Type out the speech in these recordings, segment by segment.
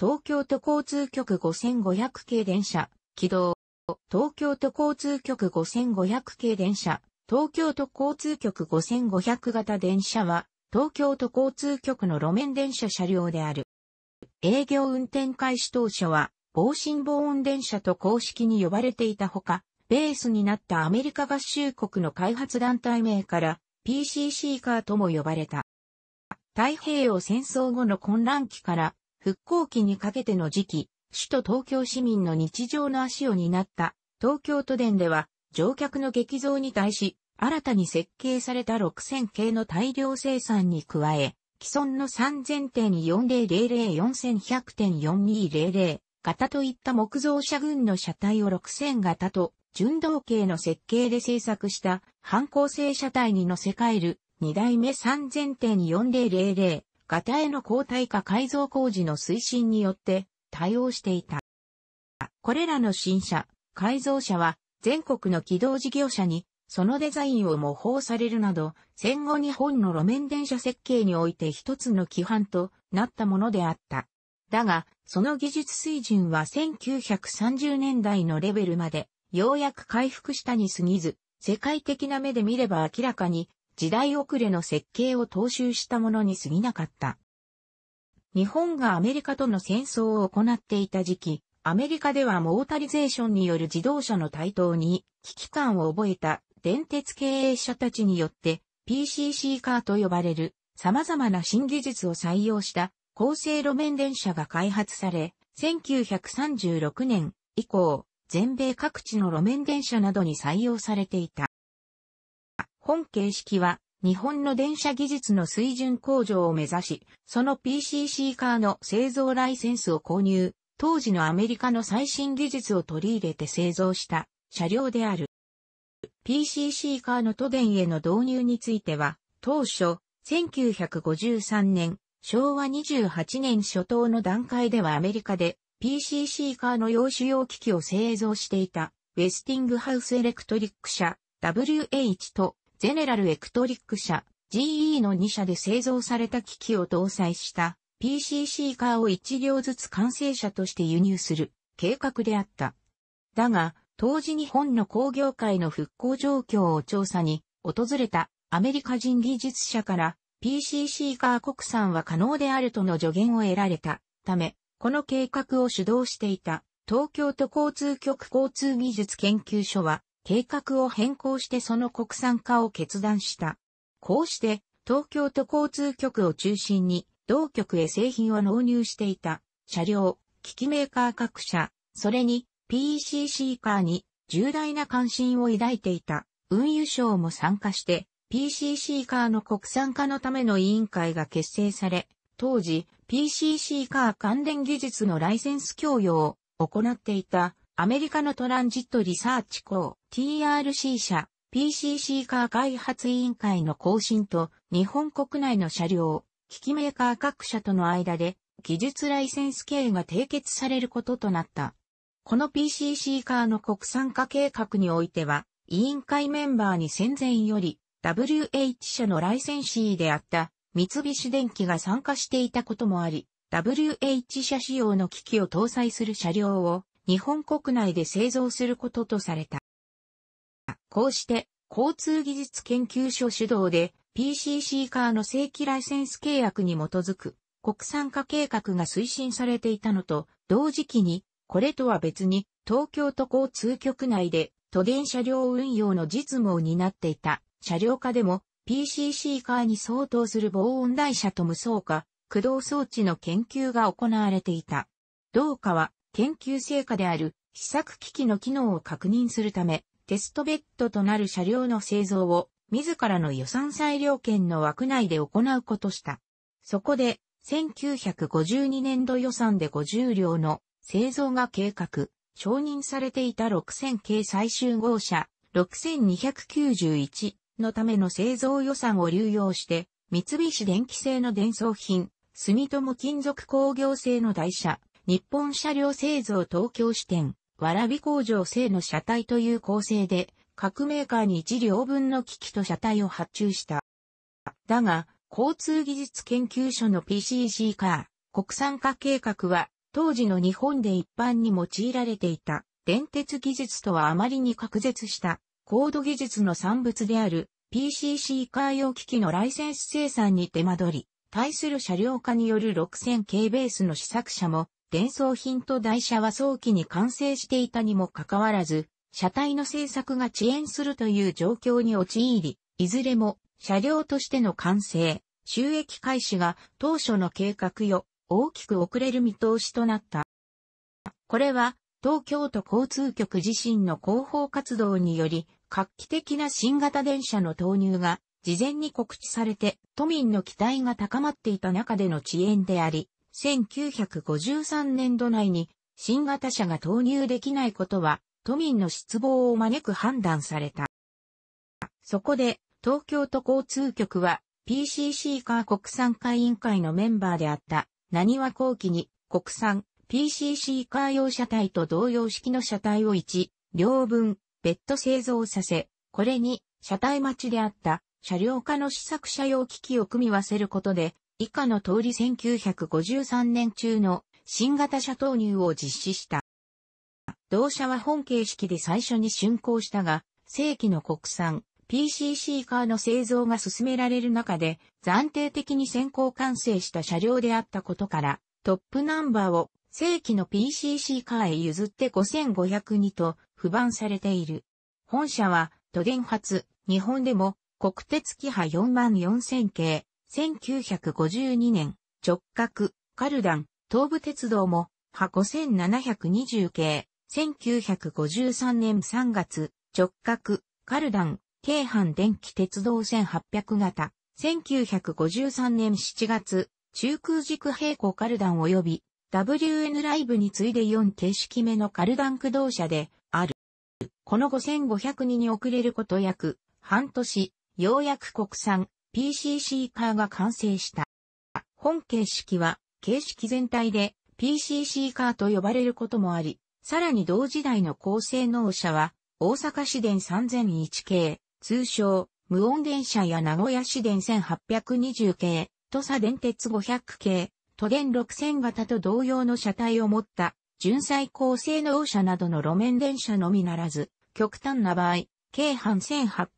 東京都交通局5500系電車、軌道。東京都交通局5500系電車、東京都交通局5500型電車は、東京都交通局の路面電車車両である。営業運転開始当初は、防振防音電車と公式に呼ばれていたほか、ベースになったアメリカ合衆国の開発団体名から PCC カーとも呼ばれた。太平洋戦争後の混乱期から復興期にかけての時期、首都東京市民の日常の足を担った東京都電では乗客の激増に対し新たに設計された6000系の大量生産に加え既存の3000.40004100.4200型といった木造車群の車体を6000型と純道系の設計で製作した反抗性車体に乗せ替える2代目3000.4000ガタへの抗体化改造工事の推進によって対応していた。これらの新車、改造車は全国の機動事業者にそのデザインを模倣されるなど、戦後日本の路面電車設計において一つの規範となったものであった。だが、その技術水準は1930年代のレベルまで、ようやく回復したに過ぎず、世界的な目で見れば明らかに時代遅れの設計を踏襲したものに過ぎなかった。日本がアメリカとの戦争を行っていた時期、アメリカではモータリゼーションによる自動車の台頭に危機感を覚えた電鉄経営者たちによって PCC カーと呼ばれる様々な新技術を採用した高性路面電車が開発され、1936年以降、全米各地の路面電車などに採用されていた。本形式は日本の電車技術の水準向上を目指し、その PCC カーの製造ライセンスを購入、当時のアメリカの最新技術を取り入れて製造した車両である。PCC カーの都電への導入については、当初、1953年、昭和28年初頭の段階ではアメリカで PCC カーの用主用機器を製造していた、ウェスティングハウスエレクトリック社 WH とゼネラルエクトリック社、GE の2社で製造された機器を搭載した PCC カーを1両ずつ完成車として輸入する計画であった。だが、当時日本の工業界の復興状況を調査に訪れたアメリカ人技術者から PCC カー国産は可能であるとの助言を得られたため、この計画を主導していた東京都交通局交通技術研究所は計画を変更してその国産化を決断した。こうして、東京都交通局を中心に、同局へ製品を納入していた、車両、機器メーカー各社、それに PCC カーに重大な関心を抱いていた、運輸省も参加して、PCC カーの国産化のための委員会が結成され、当時 PCC カー関連技術のライセンス供与を行っていたアメリカのトランジットリサーチ校 TRC 社 PCC カー開発委員会の更新と日本国内の車両、機器メーカー各社との間で技術ライセンス契が締結されることとなった。この PCC カーの国産化計画においては、委員会メンバーに戦前より WH 社のライセンシーであった三菱電機が参加していたこともあり、WH 社仕様の機器を搭載する車両を日本国内で製造することとされた。こうして、交通技術研究所主導で PCC カーの正規ライセンス契約に基づく国産化計画が推進されていたのと同時期にこれとは別に東京都交通局内で都電車両運用の実務を担っていた車両化でも PCC カーに相当する防音台車と無双化、駆動装置の研究が行われていた。同かは研究成果である試作機器の機能を確認するため、テストベッドとなる車両の製造を自らの予算裁量権の枠内で行うことした。そこで、1952年度予算で50両の製造が計画、承認されていた6000系最終号車6291のための製造予算を流用して、三菱電機製の電装品、住友金属工業製の台車、日本車両製造東京支店、わらび工場製の車体という構成で、各メーカーに1両分の機器と車体を発注した。だが、交通技術研究所の PCC カー、国産化計画は、当時の日本で一般に用いられていた、電鉄技術とはあまりに隔絶した、高度技術の産物である、PCC カー用機器のライセンス生産に手間取り、対する車両化による6000系ベースの試作車も、伝送品と台車は早期に完成していたにもかかわらず、車体の製作が遅延するという状況に陥り、いずれも車両としての完成、収益開始が当初の計画よ、大きく遅れる見通しとなった。これは東京都交通局自身の広報活動により、画期的な新型電車の投入が事前に告知されて都民の期待が高まっていた中での遅延であり、1953年度内に新型車が投入できないことは都民の失望を招く判断された。そこで東京都交通局は PCC カー国産会委員会のメンバーであった何は後期に国産 PCC カー用車体と同様式の車体を1、両分、別途製造させ、これに車体待ちであった車両化の試作車用機器を組み合わせることで以下の通り1953年中の新型車投入を実施した。同社は本形式で最初に竣工したが、正規の国産 PCC カーの製造が進められる中で、暫定的に先行完成した車両であったことから、トップナンバーを正規の PCC カーへ譲って5502と不番されている。本社は都電発、日本でも国鉄機波4万4000系、1952年、直角、カルダン、東武鉄道も、箱5 7 2 0系、1953年3月、直角、カルダン、京阪電気鉄道1800型、1953年7月、中空軸平行カルダン及び、WN ライブに次いで4形式目のカルダン駆動車で、ある。この5502に遅れること約、半年、ようやく国産、PCC カーが完成した。本形式は、形式全体で PCC カーと呼ばれることもあり、さらに同時代の高性能車は、大阪市電3001系、通称、無音電車や名古屋市電1820系、土佐電鉄500系、都電6000型と同様の車体を持った、純粋高性能車などの路面電車のみならず、極端な場合、京阪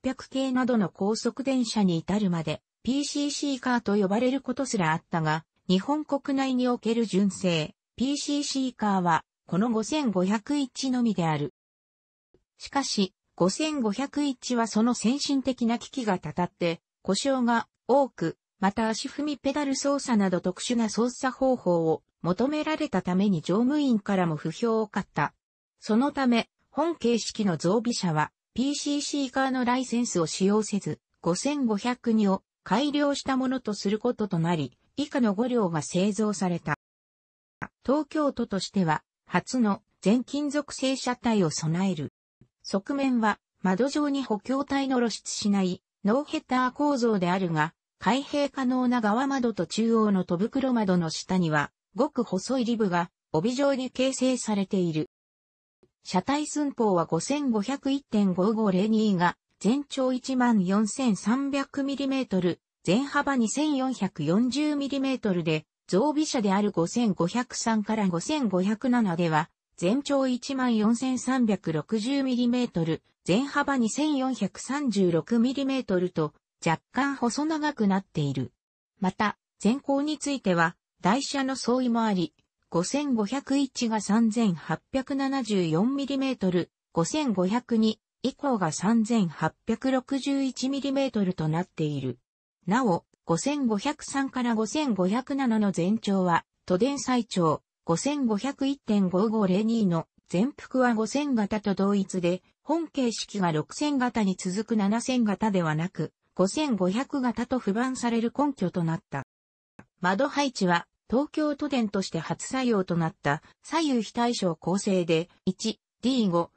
1800系などの高速電車に至るまで PCC カーと呼ばれることすらあったが、日本国内における純正 PCC カーはこの5501のみである。しかし、5501はその先進的な機器がたたって、故障が多く、また足踏みペダル操作など特殊な操作方法を求められたために乗務員からも不評を買った。そのため、本形式の増備車は PCC 化のライセンスを使用せず、5502を改良したものとすることとなり、以下の5両が製造された。東京都としては、初の全金属製車体を備える。側面は、窓上に補強体の露出しない、ノーヘッダー構造であるが、開閉可能な側窓と中央の戸袋窓の下には、ごく細いリブが、帯状に形成されている。車体寸法は5501.5502が、全長 14300mm、全幅 2440mm で、増備車である5503から5507では、全長 14360mm、全幅 2436mm と若干細長くなっている。また、前行については、台車の相違もあり、5501が 3874mm、5502以降が 3861mm となっている。なお、5503から5507の全長は、都電最長、5501.5502の全幅は5000型と同一で、本形式が6000型に続く7000型ではなく、5500型と不番される根拠となった。窓配置は東京都電として初採用となった左右非対称構成で 1D5、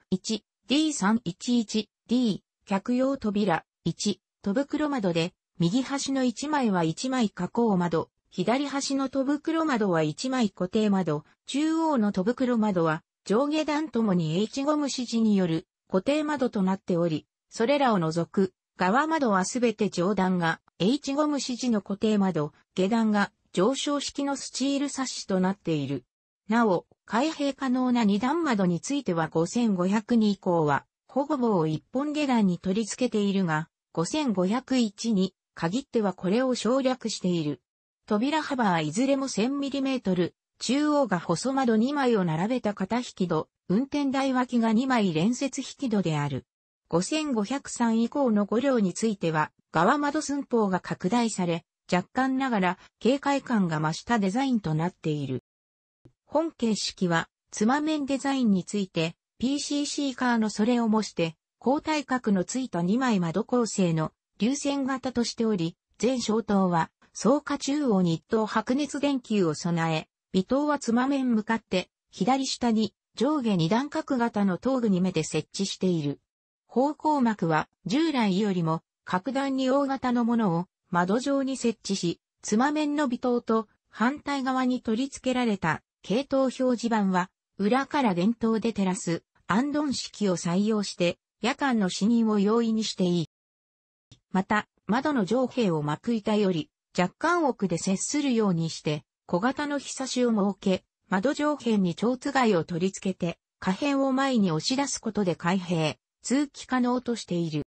1D311、D、客用扉、1、戸袋窓で、右端の1枚は1枚加工窓、左端の戸袋窓は1枚固定窓、中央の戸袋窓は上下段ともに H ゴム指示による固定窓となっており、それらを除く側窓はすべて上段が H ゴム指示の固定窓、下段が上昇式のスチールサッシとなっている。なお、開閉可能な二段窓については5502以降は、保護棒を一本下段に取り付けているが、5501に限ってはこれを省略している。扉幅はいずれも 1000mm、中央が細窓2枚を並べた片引き戸、運転台脇が2枚連接引き戸である。5503以降の5両については、側窓寸法が拡大され、若干ながら警戒感が増したデザインとなっている。本形式は、つま面デザインについて、PCC カーのそれを模して、高体角のついた2枚窓構成の流線型としており、全小灯は、草加中央に一等白熱電球を備え、微灯はつま面向かって、左下に上下二段角型の灯具に目で設置している。方向膜は従来よりも格段に大型のものを窓状に設置し、つま面の微糖と反対側に取り付けられた系統表示板は、裏から電灯で照らす暗ン式を採用して、夜間の視認を容易にしていい。また、窓の上辺を幕板より若干奥で接するようにして、小型の日差しを設け、窓上辺に蝶貝を取り付けて、可変を前に押し出すことで開閉、通気可能としている。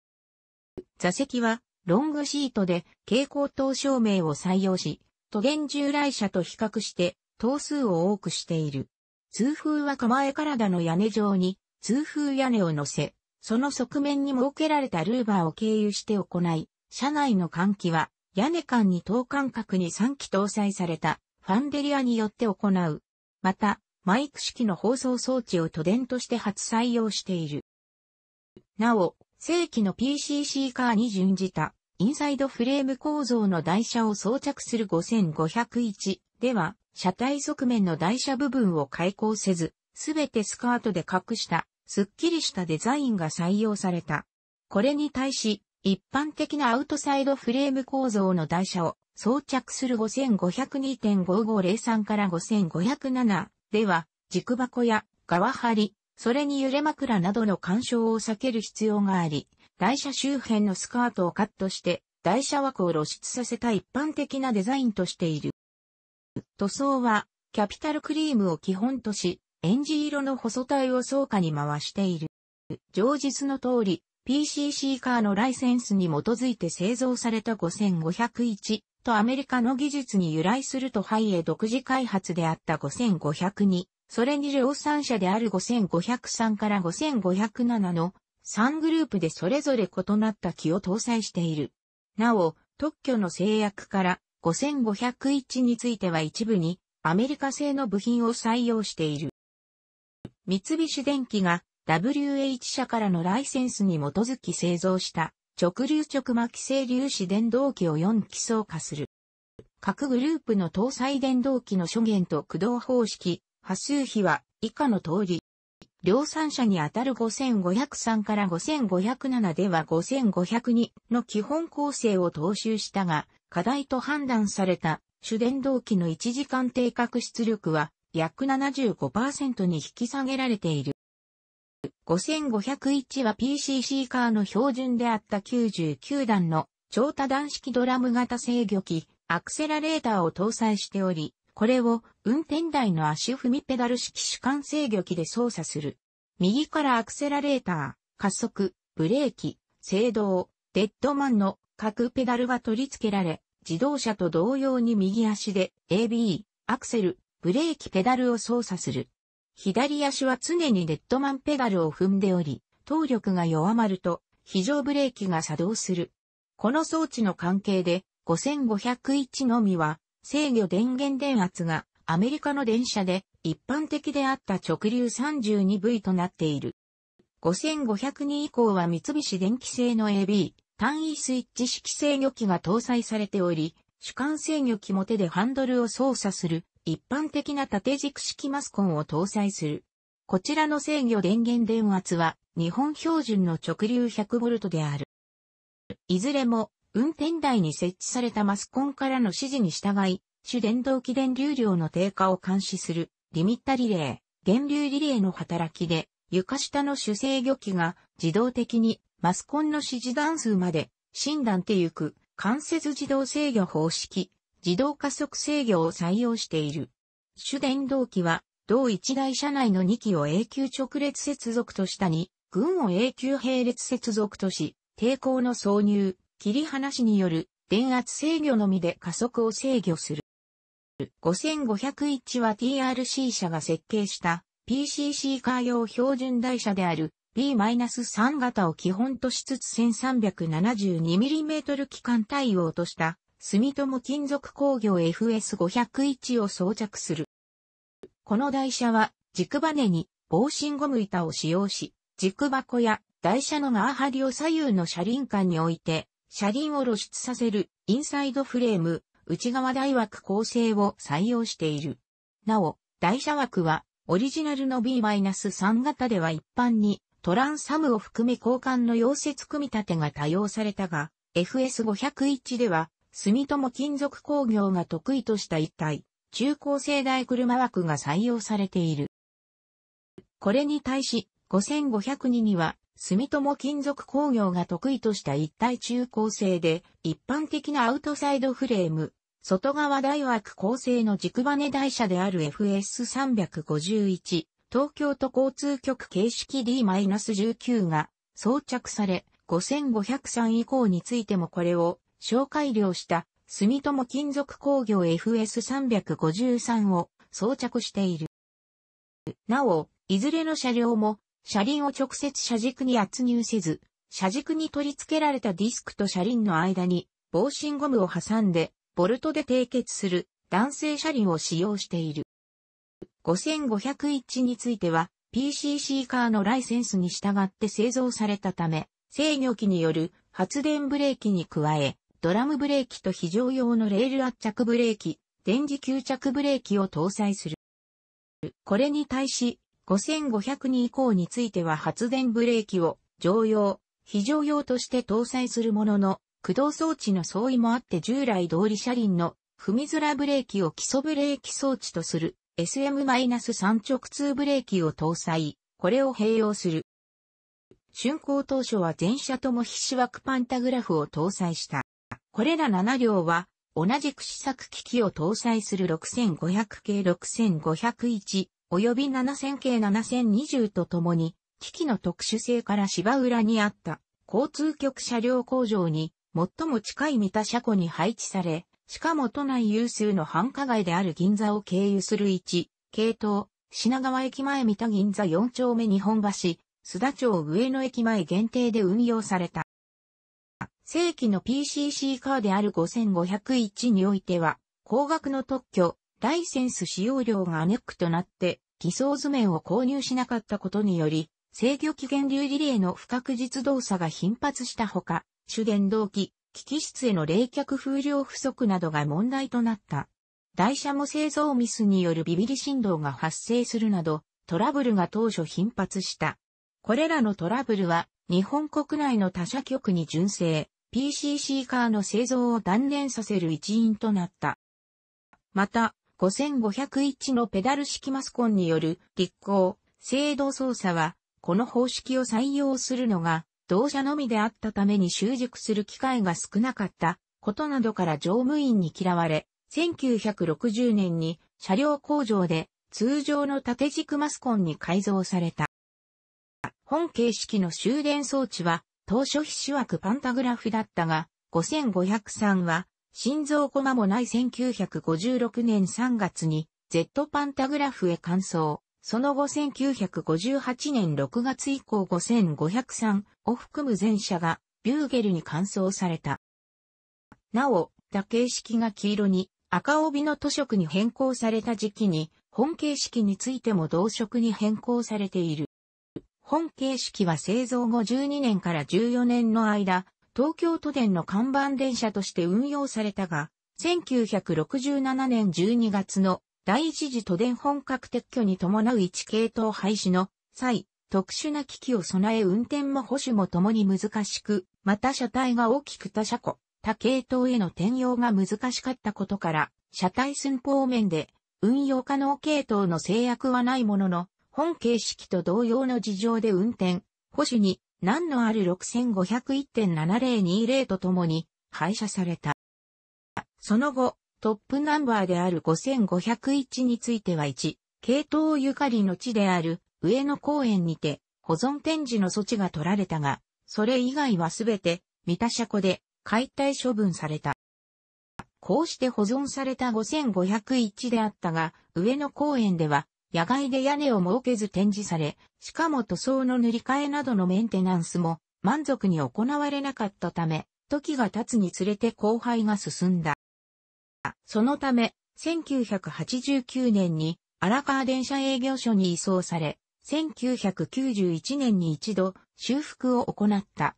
座席はロングシートで蛍光灯照明を採用し、都電従来車と比較して頭数を多くしている。通風は構え体の屋根上に通風屋根を乗せ、その側面に設けられたルーバーを経由して行い、車内の換気は屋根間に等間隔に3機搭載されたファンデリアによって行う。また、マイク式の放送装置を都電として初採用している。なお、正規の PCC カーに準じたインサイドフレーム構造の台車を装着する5501では、車体側面の台車部分を開口せず、すべてスカートで隠した、すっきりしたデザインが採用された。これに対し、一般的なアウトサイドフレーム構造の台車を装着する5502.5503から5507では、軸箱や側張り、それに揺れ枕などの干渉を避ける必要があり、台車周辺のスカートをカットして、台車枠を露出させた一般的なデザインとしている。塗装は、キャピタルクリームを基本とし、エンジ色の細体を草下に回している。上述の通り、PCC カーのライセンスに基づいて製造された5501とアメリカの技術に由来するとハイエ独自開発であった5502、それに量産車である5503から5507の3グループでそれぞれ異なった機を搭載している。なお、特許の制約から5501については一部にアメリカ製の部品を採用している。三菱電機が WH 社からのライセンスに基づき製造した直流直巻性粒子電動機を4基層化する。各グループの搭載電動機の諸元と駆動方式、波数比は以下の通り、量産車にあたる5503から5507では5502の基本構成を踏襲したが、課題と判断された主電動機の1時間定格出力は約75%に引き下げられている。5501は PCC カーの標準であった99段の超多段式ドラム型制御機、アクセラレーターを搭載しており、これを運転台の足踏みペダル式主管制御機で操作する。右からアクセラレーター、加速、ブレーキ、制動、デッドマンの各ペダルが取り付けられ、自動車と同様に右足で AB、アクセル、ブレーキペダルを操作する。左足は常にデッドマンペダルを踏んでおり、動力が弱まると非常ブレーキが作動する。この装置の関係で5501のみは制御電源電圧がアメリカの電車で一般的であった直流 32V となっている。5502以降は三菱電機製の AB 単位スイッチ式制御機が搭載されており、主観制御機も手でハンドルを操作する一般的な縦軸式マスコンを搭載する。こちらの制御電源電圧は日本標準の直流 100V である。いずれも運転台に設置されたマスコンからの指示に従い、主電動機電流量の低下を監視するリミッタリレー、電流リレーの働きで、床下の主制御機が自動的にマスコンの指示段数まで診断ってゆく関節自動制御方式、自動加速制御を採用している。主電動機は同一台車内の2機を永久直列接続としたに、群を永久並列接続とし、抵抗の挿入、切り離しによる電圧制御のみで加速を制御する。5501は TRC 社が設計した PCC カー用標準台車である B-3 型を基本としつつ 1372mm 機関対応とした住友金属工業 FS501 を装着する。この台車は軸バネに防振ゴム板を使用し、軸箱や台車のガーハリを左右の車輪間において車輪を露出させるインサイドフレーム、内側台枠構成を採用している。なお、台車枠はオリジナルの B-3 型では一般にトランサムを含め交換の溶接組み立てが多用されたが、FS501 では住友金属工業が得意とした一体、中高生大車枠が採用されている。これに対し、5502には、住友金属工業が得意とした一体中構成で、一般的なアウトサイドフレーム、外側大枠構成の軸バネ台車である FS351、東京都交通局形式 D-19 が装着され、5503以降についてもこれを小改良した住友金属工業 FS353 を装着している。なお、いずれの車両も車輪を直接車軸に圧入せず、車軸に取り付けられたディスクと車輪の間に、防振ゴムを挟んで、ボルトで締結する弾性車輪を使用している。5501については、PCC カーのライセンスに従って製造されたため、制御機による発電ブレーキに加え、ドラムブレーキと非常用のレール圧着ブレーキ、電磁吸着ブレーキを搭載する。これに対し、5500に以降については発電ブレーキを常用、非常用として搭載するものの、駆動装置の相違もあって従来通り車輪の踏み面らブレーキを基礎ブレーキ装置とする SM-3 直通ブレーキを搭載、これを併用する。竣工当初は全車とも必死枠パンタグラフを搭載した。これら7両は同じく試作機器を搭載する6500系6501、及び7000系7020とともに、機器の特殊性から芝浦にあった交通局車両工場に最も近い三田車庫に配置され、しかも都内有数の繁華街である銀座を経由する1、系統、品川駅前三田銀座4丁目日本橋、須田町上野駅前限定で運用された。正規の PCC カーである5501においては、高額の特許、ライセンス使用料がアネックとなって、偽装図面を購入しなかったことにより、制御期限流リレーの不確実動作が頻発したほか、主電動機、機器室への冷却風量不足などが問題となった。台車も製造ミスによるビビリ振動が発生するなど、トラブルが当初頻発した。これらのトラブルは、日本国内の他社局に純正、PCC カーの製造を断念させる一因となった。また、5501のペダル式マスコンによる立候、制度操作は、この方式を採用するのが、同社のみであったために習熟する機会が少なかったことなどから乗務員に嫌われ、1960年に車両工場で通常の縦軸マスコンに改造された。本形式の終電装置は当初必死枠パンタグラフだったが、5503は心臓コマもない1956年3月に Z パンタグラフへ換装。その後1958年6月以降5503を含む全車がビューゲルに換装された。なお、打形式が黄色に赤帯の塗色に変更された時期に本形式についても同色に変更されている。本形式は製造後12年から14年の間、東京都電の看板電車として運用されたが、1967年12月の第一次都電本格撤去に伴う一系統廃止の際、特殊な機器を備え運転も保守も共に難しく、また車体が大きく他車庫、他系統への転用が難しかったことから、車体寸法面で運用可能系統の制約はないものの、本形式と同様の事情で運転、保守に難のある6501.7020とともに廃車された。その後、トップナンバーである5501については1、系統ゆかりの地である上野公園にて保存展示の措置が取られたが、それ以外はすべて三田車庫で解体処分された。こうして保存された5501であったが、上野公園では野外で屋根を設けず展示され、しかも塗装の塗り替えなどのメンテナンスも満足に行われなかったため、時が経つにつれて荒廃が進んだ。そのため、1989年に荒川電車営業所に移送され、1991年に一度修復を行った。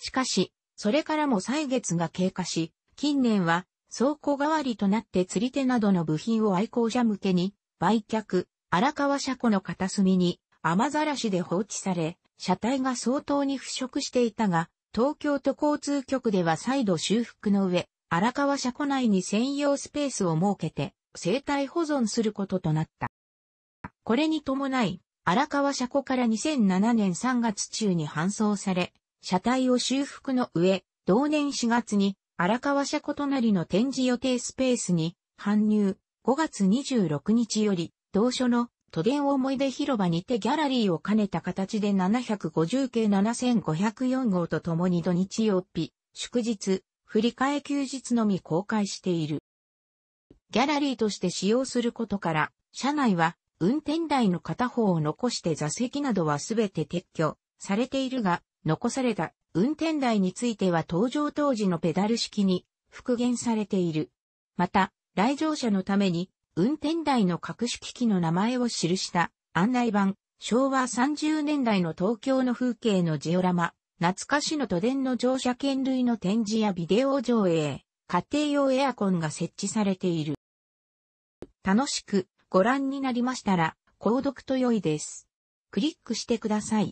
しかし、それからも歳月が経過し、近年は倉庫代わりとなって釣り手などの部品を愛好者向けに売却、荒川車庫の片隅に雨ざらしで放置され、車体が相当に腐食していたが、東京都交通局では再度修復の上、荒川車庫内に専用スペースを設けて、生体保存することとなった。これに伴い、荒川車庫から2007年3月中に搬送され、車体を修復の上、同年4月に荒川車庫隣の展示予定スペースに搬入、5月26日より同書の都電思い出広場にてギャラリーを兼ねた形で750系7504号とともに土日曜日、祝日、振り替え休日のみ公開している。ギャラリーとして使用することから、車内は運転台の片方を残して座席などはすべて撤去されているが、残された運転台については登場当時のペダル式に復元されている。また、来場者のために運転台の隠し機器の名前を記した案内板、昭和30年代の東京の風景のジオラマ、懐かしの都電の乗車券類の展示やビデオ上映、家庭用エアコンが設置されている。楽しくご覧になりましたら、購読と良いです。クリックしてください。